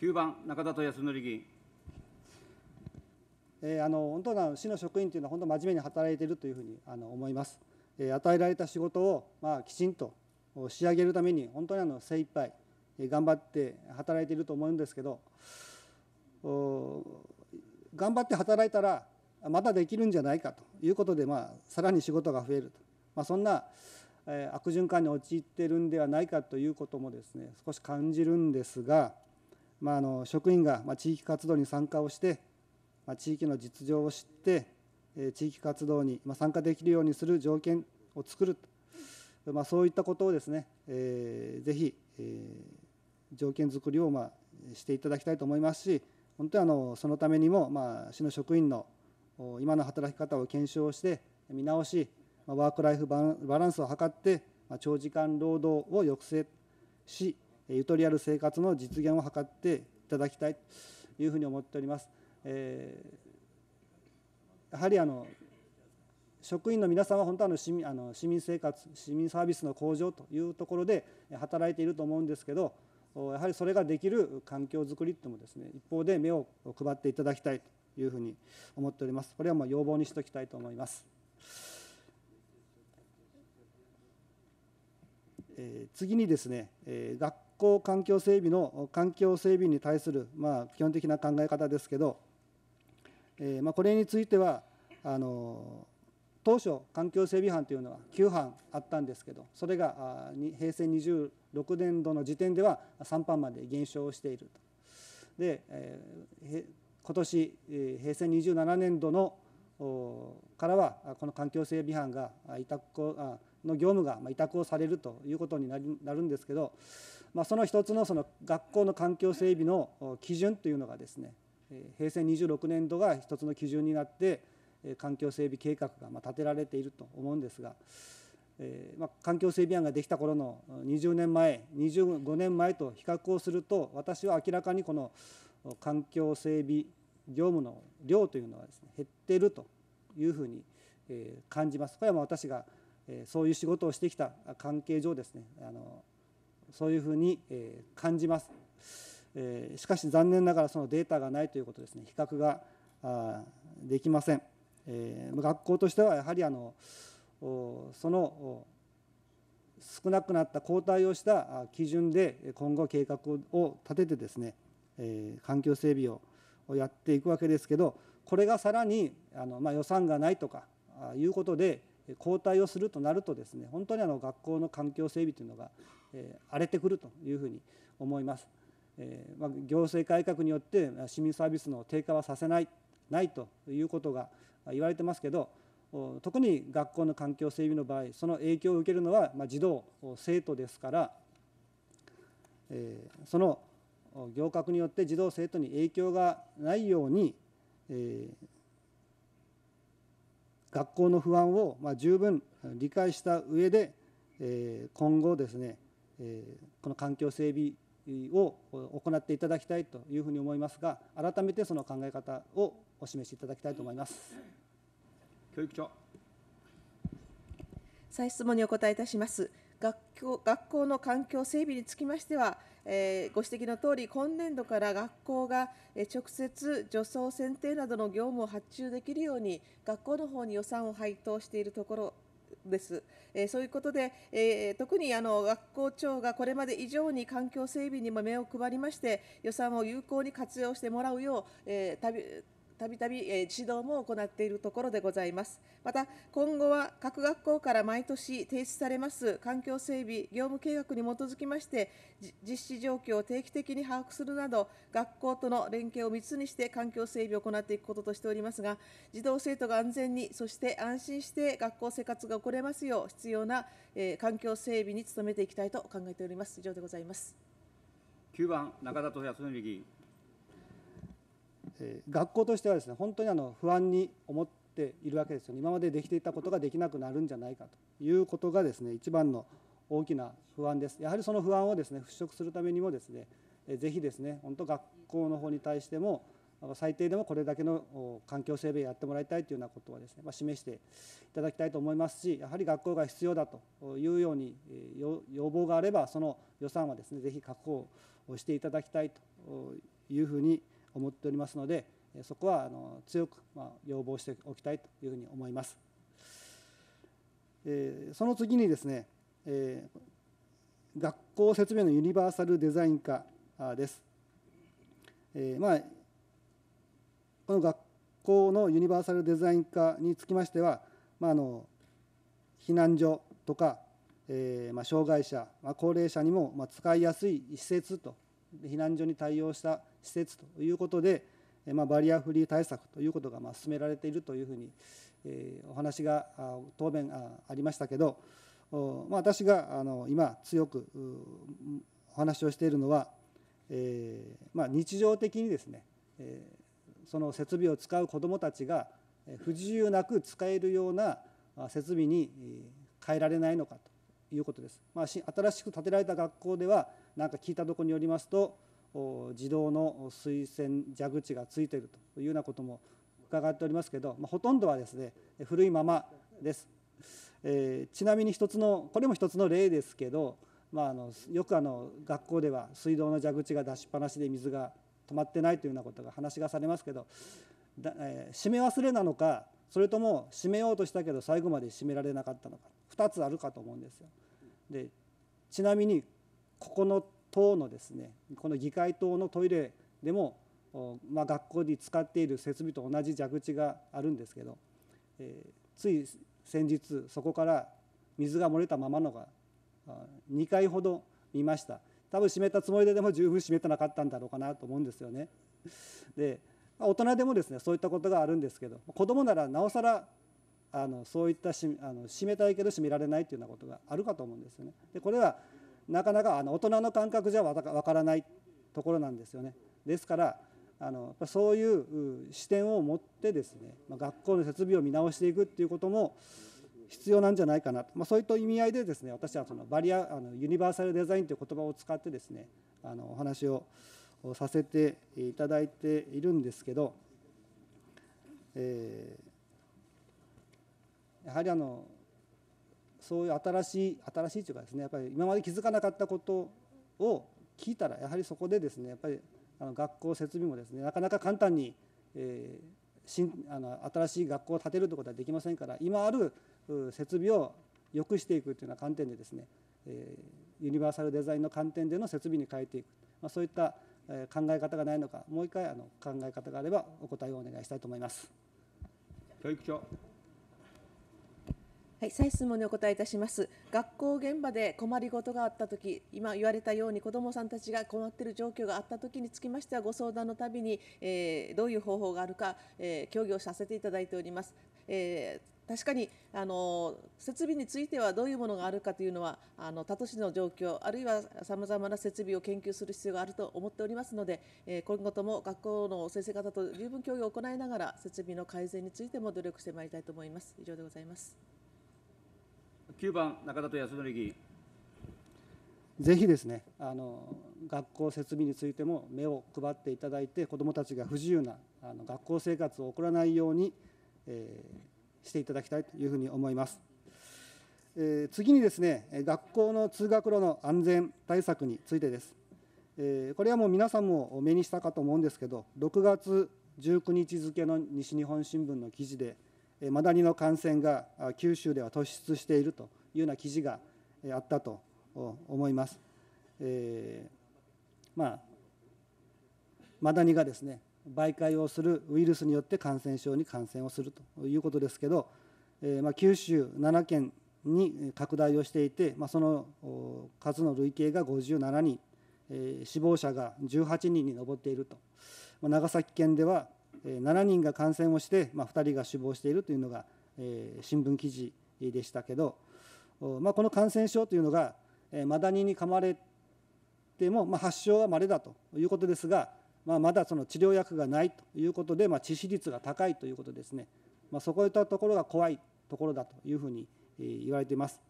9番中田と康則議員えー、あの本当の市の職員というのは本当真面目に働いているというふうにあの思います、えー、与えられた仕事を、まあ、きちんと仕上げるために本当にあの精一杯、頑張って働いていると思うんですけど頑張って働いたらまたできるんじゃないかということで、まあ、さらに仕事が増えると、まあ、そんな、えー、悪循環に陥っているんではないかということもですね少し感じるんですが、まあ、あの職員が、まあ、地域活動に参加をしてま地域の実情を知って地域活動に参加できるようにする条件を作る、まあ、そういったことをですね、えー、ぜひ、えー、条件づくりを、まあ、していただきたいと思いますし本当にあのそのためにも、まあ、市の職員の今の働き方を検証して見直しワーク・ライフバランスを図って長時間労働を抑制しゆとりある生活の実現を図っていただきたいというふうに思っております。えー、やはりあの職員の皆さんは本当は市民あの市民生活市民サービスの向上というところで働いていると思うんですけどやはりそれができる環境づくりともですね一方で目を配っていただきたいというふうに思っておりますこれはもう要望にしておきたいと思います、えー、次にですね、えー、学校環境整備の環境整備に対するまあ基本的な考え方ですけどえー、まあ、これについてはあの当初環境整備班というのは9班あったんですけどそれが平成26年度の時点では3班まで減少していると。で、えー、今年、えー、平成27年度のからはこの環境整備班が委託あの業務が委託をされるということにななるんですけど、まあ、その一つのその学校の環境整備の基準というのがですね平成26年度が一つの基準になって環境整備計画が立てられていると思うんですが、環境整備案ができた頃の20年前25年前と比較をすると私は明らかにこの環境整備業務の量というのはですね減っているというふうに感じます。これは私がそういう仕事をしてきた関係上ですねあのそういうふうに感じます。えしかし残念ながらそのデータがないということですね比較ができません、え学校としてはやはりあのその少なくなった交代をした基準で今後計画を立ててですね、え環境整備をやっていくわけですけどこれがさらにあの、ま予算がないとかいうことで交代をするとなるとですね本当にあの学校の環境整備というのが、え荒れてくるというふうに思います。えまあ、行政改革によって市民サービスの低下はさせないないということが言われてますけど特に学校の環境整備の場合その影響を受けるのは、まあ、児童生徒ですから、えその行革によって児童生徒に影響がないように、え学校の不安を、まあ、十分理解した上で、えー、今後ですね、えこの環境整備を行っていただきたいというふうに思いますが、改めてその考え方をお示しいただきたいと思います。教育長再質問にお答えいたします。学校学校の環境整備につきましては、えー、ご指摘のとおり、今年度から学校が直接除草、選定などの業務を発注できるように、学校の方に予算を配当しているところです。えー、そういうことで、えー、特にあの学校長がこれまで以上に環境整備にも目を配りまして、予算を有効に活用してもらうよう、えー、たびたび指導も行っているところでございます。また、今後は各学校から毎年提出されます環境整備業務計画に基づきまして、実施状況を定期的に把握するなど、学校との連携を密にして環境整備を行っていくこととしておりますが、児童・生徒が安全に、そして安心して学校生活が送れますよう、必要な環境整備に努めていきたいと考えております。以上でございます9番中田俊康議員え学校としてはですね本当にあの不安に思っているわけですよね今までできていたことができなくなるんじゃないかということがですね一番の大きな不安ですやはりその不安をですね払拭するためにもですねぜひですね本当学校の方に対しても最低でもこれだけの環境整備やってもらいたいというようなことはですね、まあ、示していただきたいと思いますしやはり学校が必要だというように要望があればその予算はですねぜひ確保をしていただきたいというふうに思っておりますのでそこはあの強くま要望しておきたいというふうに思います。えその次にですね、え学校説明のユニバーサルデザイン化です。えまあ、この学校のユニバーサルデザイン化につきましては、まあ、あの避難所とか、えまあ、障害者、まあ、高齢者にもま使いやすい施設と避難所に対応した施設ということで、まあ、バリアフリー対策ということがまあ進められているというふうに、えー、お話が答弁ありましたけど、まあ、私があの今強くお話をしているのは、えーまあ、日常的にですね、えー、その設備を使う子どもたちが不自由なく使えるような設備に変えられないのかということです。まあ、新しく建てられた学校ではなんか聞いたところによりますと自動の推薦蛇口がついているというようなことも伺っておりますけど、まあ、ほとんどはですね古いままです。えー、ちなみに一つのこれも一つの例ですけど、まあ、あのよくあの学校では水道の蛇口が出しっぱなしで水が止まってないというようなことが話がされますけどだ、えー、閉め忘れなのかそれとも閉めようとしたけど最後まで閉められなかったのか2つあるかと思うんですよ。でちなみにここの党のですねこの議会等のトイレでも、まあ、学校に使っている設備と同じ蛇口があるんですけど、えー、つい先日そこから水が漏れたままのが2回ほど見ました多分湿ったつもりででも十分湿ってなかったんだろうかなと思うんですよねで大人でもですねそういったことがあるんですけど子供ならなおさらあのそういったしあの締めたいけど湿められないというようなことがあるかと思うんですよね。でこれはなかなかあの大人の感覚じゃわからないところなんですよね。ですからあのそういう視点を持ってですね、ま学校の設備を見直していくっていうことも必要なんじゃないかなと、まあ、そういった意味合いでですね私はそのバリアあのユニバーサルデザインという言葉を使ってですねあのお話をさせていただいているんですけど、えー、やはりあのそういう新しい新しいというかですねやっぱり今まで気づかなかったことを聞いたらやはりそこでですねやっぱりあの学校設備もですねなかなか簡単に、えー、新あの新しい学校を建てるということはできませんから今ある設備を良くしていくというような観点でですね、えー、ユニバーサルデザインの観点での設備に変えていく、まあ、そういった考え方がないのかもう一回あの考え方があればお答えをお願いしたいと思います。教育長はい、再質問にお答えいたします。学校現場で困りごとがあったとき、今言われたように子どもさんたちが困っている状況があったときにつきましては、ご相談のたびに、えー、どういう方法があるか、えー、協議をさせていただいております。えー確かにあの設備についてはどういうものがあるかというのはあの他都市の状況あるいはさまざまな設備を研究する必要があると思っておりますので、えー、今後とも学校の先生方と十分協議を行いながら設備の改善についても努力してまいりたいと思います。以上でございます。9番、中田と安典議員。ぜひですねあの学校設備についても目を配っていただいて子どもたちが不自由なあの学校生活を送らないように、えー、していただきたいというふうに思います。えー、次にですね学校の通学路の安全対策についてです。えー、これはもう皆さんも目にしたかと思うんですけど6月19日付の西日本新聞の記事でマダニの感染が九州では突出しているというような記事があったと思います。えー、まあ、マダニがですね媒介をするウイルスによって感染症に感染をするということですけど、えー、まあ、九州7県に拡大をしていて、まあ、その数の累計が57人、えー、死亡者が18人に上っていると、まあ、長崎県では7人が感染をして、まあ、2人が死亡しているというのが、えー、新聞記事でしたけど、まあ、この感染症というのが、えー、マダニに噛まれても、まあ、発症はまれだということですが、まあ、まだその治療薬がないということで、まあ、致死率が高いということですね、まあ、そこいったところが怖いところだというふうに言われています。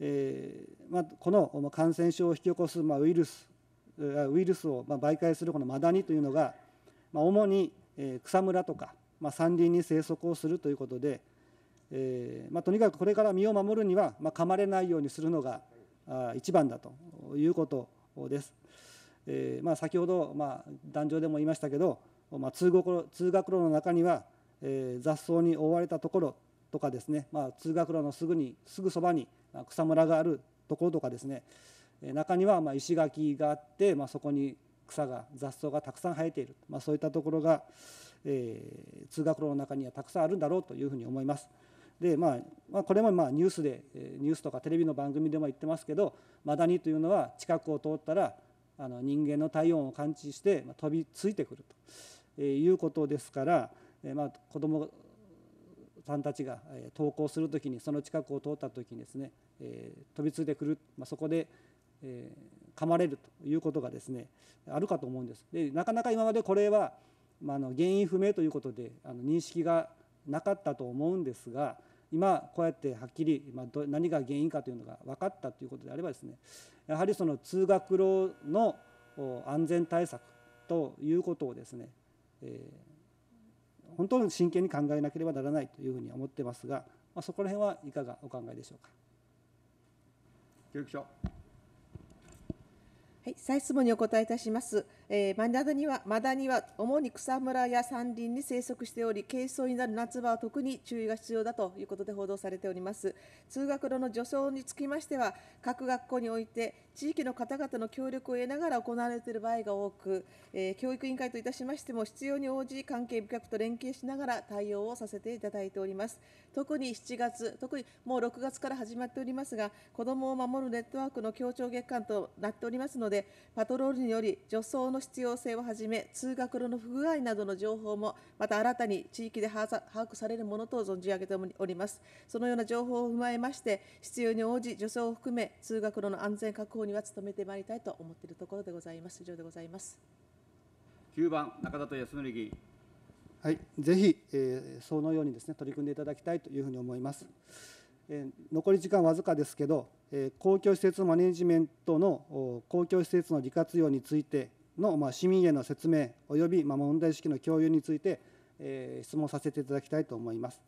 えーまあ、この感染症を引き起こす、まあ、ウイルスウイルスを媒介するこのマダニというのが、まあ、主にえ草むらとか、ま山林に生息をするということで、えまとにかくこれから身を守るには、ま噛まれないようにするのが一番だということです。えま先ほど、ま壇上でも言いましたけど、ま通学通学路の中には、え雑草に覆われたところとかですね、ま通学路のすぐにすぐそばに草むらがあるところとかですね中にはま石垣があって、まそこに草が雑草がたくさん生えている、まあ、そういったところが、えー、通学路の中にはたくさんあるんだろうというふうに思います。でまあ、まあ、これもまあニュースでニュースとかテレビの番組でも言ってますけどマダニというのは近くを通ったらあの人間の体温を感知して飛びついてくるということですから、えまあ子どもさんたちが登校するときにその近くを通ったときにですね、え飛びついてくる、まあ、そこで、えー、噛まれるということがですねあるかと思うんです。でなかなか今までこれは、まあ、の原因不明ということであの認識がなかったと思うんですが今こうやってはっきり、まあ、何が原因かというのが分かったということであればですねやはりその通学路の安全対策ということをですね、えー、本当に真剣に考えなければならないというふうに思ってますが、まあ、そこら辺はいかがお考えでしょうか。教育所はい、再質問にお答えいたします。えー、マダニはマダニは主に草むらや山林に生息しており軽装になる夏場は特に注意が必要だということで報道されております通学路の除草につきましては各学校において地域の方々の協力を得ながら行われている場合が多く、えー、教育委員会といたしましても必要に応じ関係部局と連携しながら対応をさせていただいております特に7月特にもう6月から始まっておりますが子どもを守るネットワークの協調月間となっておりますのでパトロールにより除草の必要性をはじめ通学路の不具合などの情報もまた新たに地域で把握されるものと存じ上げておりますそのような情報を踏まえまして必要に応じ助走を含め通学路の安全確保には努めてまいりたいと思っているところでございます以上でございます9番中里康則議員はい、ぜひ、えー、そのようにですね取り組んでいただきたいというふうに思います。えー、残り時間わずかですけど、えー、公共施設マネジメントの公共施設の利活用についての、まあ市民への説明及び、まあ問題意識の共有について、え質問させていただきたいと思います。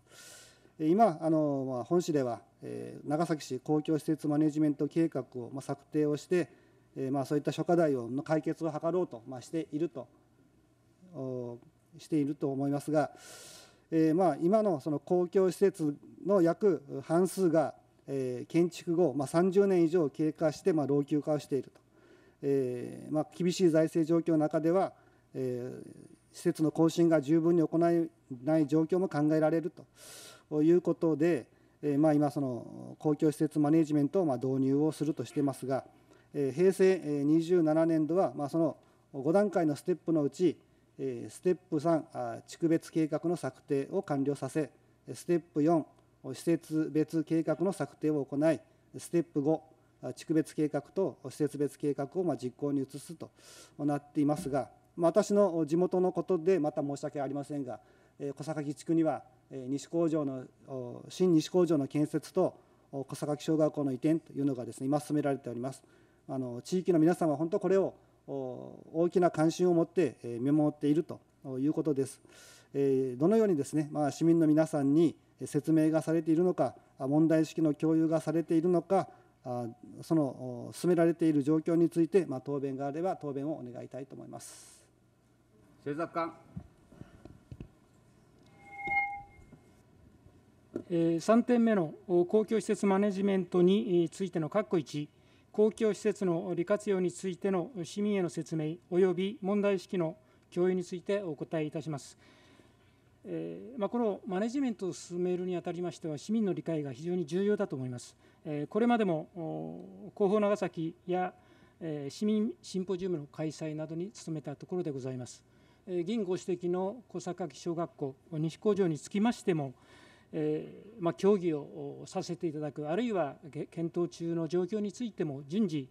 今あの、まあ、本市では、え長崎市公共施設マネジメント計画を、まあ策定をして、えまあそういった諸課題をの解決を図ろうと、まあしているとしていると思いますが、えまあ今のその公共施設の約半数が、え建築後、まあ、30年以上経過して、まあ老朽化をしていると。えー、まあ、厳しい財政状況の中では、えー、施設の更新が十分に行えない状況も考えられるということで、えー、まあ、今、その公共施設マネジメントをま導入をするとしていますが、え平成27年度は、まあ、その5段階のステップのうち、えステップ3、地区別計画の策定を完了させ、ステップ4、施設別計画の策定を行い、ステップ5、地区別計画と施設別計画をま実行に移すとなっていますが、ま私の地元のことでまた申し訳ありませんが、え小榊地区には西工場の新西工場の建設と小榊小学校の移転というのがですね今進められております。あの地域の皆さんは本当これを大きな関心を持って見守っているということです。えどのようにですね、まあ、市民の皆さんに説明がされているのか、問題意識の共有がされているのか、その進められている状況について、まあ、答弁があれば答弁をお願いたいと思います。政策官3点目の公共施設マネジメントについての括弧1、公共施設の利活用についての市民への説明及び問題意識の共有についてお答えいたします。えまあ、このマネジメントを進めるにあたりましては、市民の理解が非常に重要だと思います。これまでも広報長崎や市民シンポジウムの開催などに努めたところでございます。議員ご指摘の小坂小学校西工場につきましても、えー、まあ、協議をさせていただく、あるいは検討中の状況についても順次、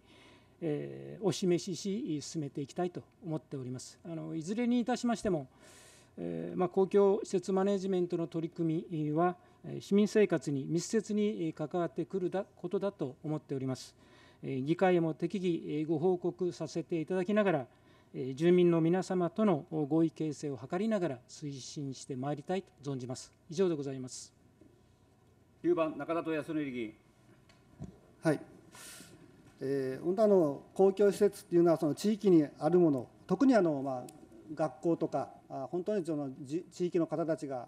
えー、お示しし、進めていきたいと思っております。あのいずれにいたしましても、えー、まあ、公共施設マネジメントの取り組みは、市民生活に密接に関わってくることだと思っております。議会も適宜ご報告させていただきながら、住民の皆様との合意形成を図りながら推進してまいりたいと存じます。以上でございます。9番中田と康則議員。はい。えー、本当あの公共施設っていうのはその地域にあるもの、特にあのまあ学校とか本当にその地域の方たちが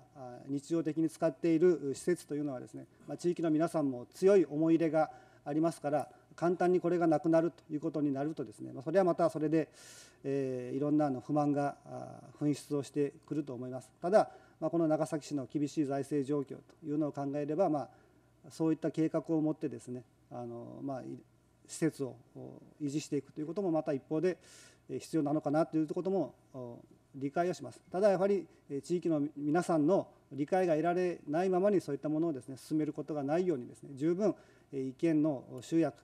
日常的に使っている施設というのはですね、ま地域の皆さんも強い思い入れがありますから簡単にこれがなくなるということになるとですね、まそれはまたそれで、えいろんなの不満が噴出をしてくると思います。ただ、まこの長崎市の厳しい財政状況というのを考えれば、まあ、そういった計画を持ってですねあの、まあ、施設を維持していくということもまた一方で必要なのかなということも理解をしますただやはり地域の皆さんの理解が得られないままにそういったものをですね進めることがないようにですね十分意見の集約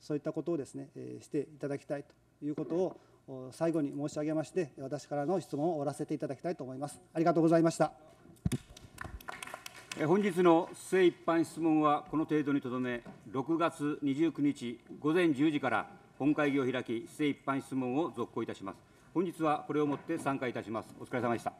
そういったことをですねしていただきたいということを最後に申し上げまして私からの質問を終わらせていただきたいと思いますありがとうございました本日の政一般質問はこの程度にとどめ6月29日午前10時から本会議を開き、政一般質問を続行いたします。本日はこれをもって散会いたします。お疲れ様でした。